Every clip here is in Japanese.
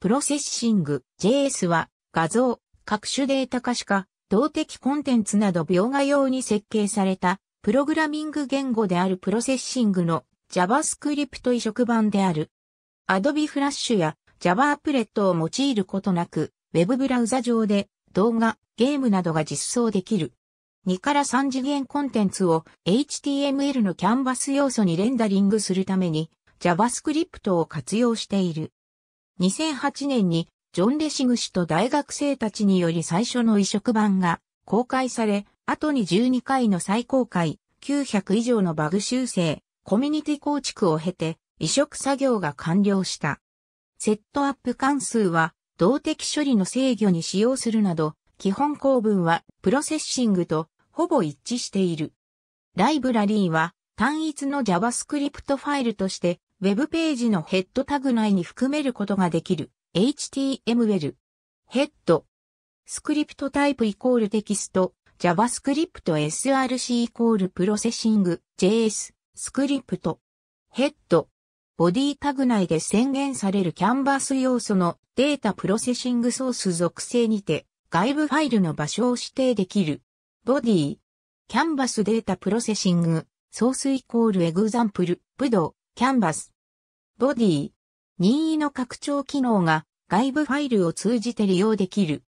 プロセッシング JS は画像、各種データ可視化、動的コンテンツなど描画用に設計されたプログラミング言語であるプロセッシングの JavaScript 移植版である。Adobe Flash や Java アプレットを用いることなく、Web ブラウザ上で動画、ゲームなどが実装できる。2から3次元コンテンツを HTML のキャンバス要素にレンダリングするために JavaScript を活用している。2008年にジョン・レシグ氏と大学生たちにより最初の移植版が公開され、後に12回の再公開、900以上のバグ修正、コミュニティ構築を経て移植作業が完了した。セットアップ関数は動的処理の制御に使用するなど、基本構文はプロセッシングとほぼ一致している。ライブラリーは単一の JavaScript ファイルとしてウェブページのヘッドタグ内に含めることができる HTML。ヘッド。スクリプトタイプイコールテキスト。JavaScript SRC イコールプロセッシング JS スクリプト。ヘッド。ボディタグ内で宣言されるキャンバス要素のデータプロセッシングソース属性にて外部ファイルの場所を指定できる。ボディ。キャンバスデータプロセッシングソースイコールエグザンプル、ブドウ。キャンバス。ボディ。任意の拡張機能が外部ファイルを通じて利用できる。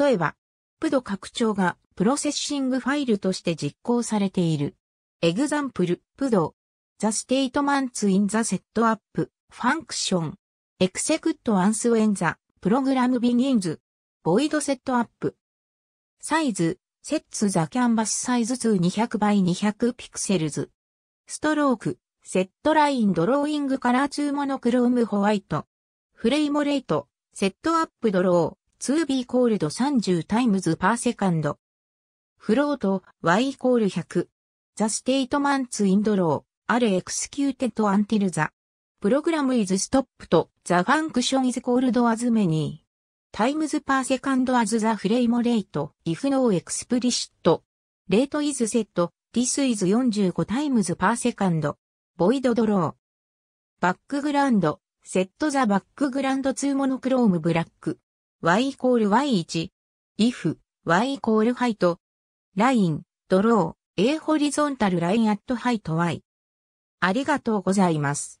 例えば、プド拡張がプロセッシングファイルとして実行されている。example, プド。the statements in the setup, function, execute once when the program begins, void setup. サイズ、sets the canvas size to 200 by 200 pixels. ストローク、セットラインドローイングカラーツーモノクロームホワイト。フレイモレート、セットアップドロー、2B コールド30タイムズパーセカンド。フロート、Y イコール100。ザステイトマンツインドロー、アレエクスキューテッドアンティルザ。プログラムイズストップと、ザファンクションイズコールドアズメニー。タイムズパーセカンドアズザフレイモレート、イフノーエクスプリシット。レートイズセット、ディスイズ45タイムズパーセカンド。ボイドドロー。バックグラウンド、セットザバックグラウンド2モノクロームブラック。y イコール y1。if, y イコールハイト。ライン、ドロー、a ホリゾンタルラインアットハイト y。ありがとうございます。